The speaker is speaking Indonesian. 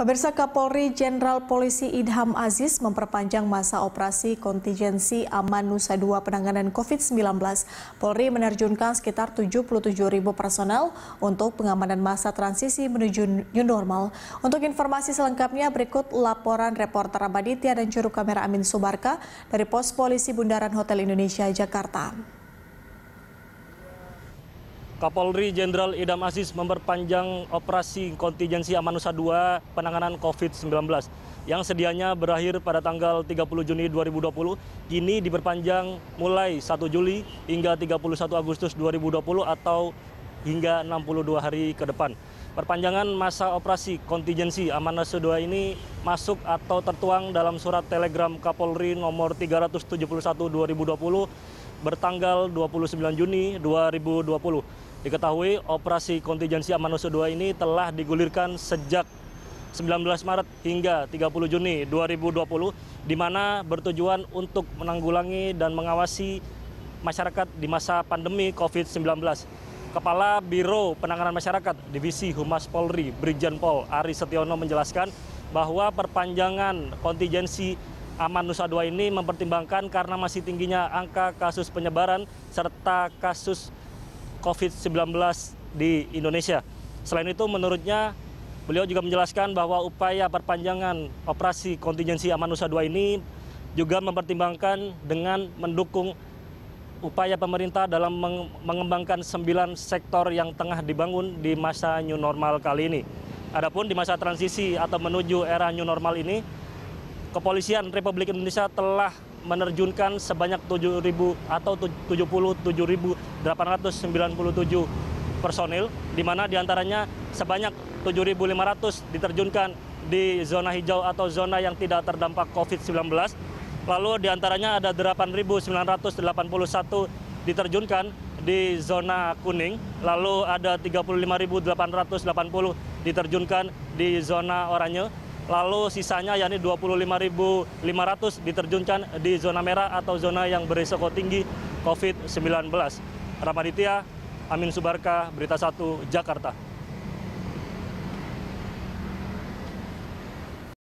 Pemirsa Kapolri Jenderal Polisi Idham Aziz memperpanjang masa operasi kontingensi aman Nusa Dua penanganan COVID-19. Polri menerjunkan sekitar 77 ribu personel untuk pengamanan masa transisi menuju new normal. Untuk informasi selengkapnya berikut laporan reporter Abaditya dan juru kamera Amin Subarka dari Pos Polisi Bundaran Hotel Indonesia, Jakarta. Kapolri Jenderal Idam Aziz memperpanjang operasi kontingensi Amanusa II penanganan COVID-19 yang sedianya berakhir pada tanggal 30 Juni 2020 kini diperpanjang mulai 1 Juli hingga 31 Agustus 2020 atau hingga 62 hari ke depan. Perpanjangan masa operasi kontingensi Amanusa II ini masuk atau tertuang dalam surat telegram Kapolri nomor 371 2020 bertanggal 29 Juni 2020 Diketahui operasi kontingensi Amanoso 2 ini telah digulirkan sejak 19 Maret hingga 30 Juni 2020 di mana bertujuan untuk menanggulangi dan mengawasi masyarakat di masa pandemi COVID-19. Kepala Biro Penanganan Masyarakat Divisi Humas Polri Brigjen Pol Ari Setiono menjelaskan bahwa perpanjangan kontingensi Aman Nusa Dua ini mempertimbangkan karena masih tingginya angka kasus penyebaran serta kasus COVID-19 di Indonesia. Selain itu, menurutnya beliau juga menjelaskan bahwa upaya perpanjangan operasi kontingensi Aman Nusa ini juga mempertimbangkan dengan mendukung upaya pemerintah dalam mengembangkan sembilan sektor yang tengah dibangun di masa new normal kali ini. Adapun di masa transisi atau menuju era new normal ini, Kepolisian Republik Indonesia telah menerjunkan sebanyak 7.000 atau 77.897 personil, di mana diantaranya sebanyak 7.500 diterjunkan di zona hijau atau zona yang tidak terdampak COVID-19. Lalu diantaranya ada 8.981 diterjunkan di zona kuning, lalu ada 35.880 diterjunkan di zona oranye, lalu sisanya yakni 25.500 diterjunkan di zona merah atau zona yang berisiko tinggi COVID-19. Ramaditya, Amin Subarka, Berita 1, Jakarta.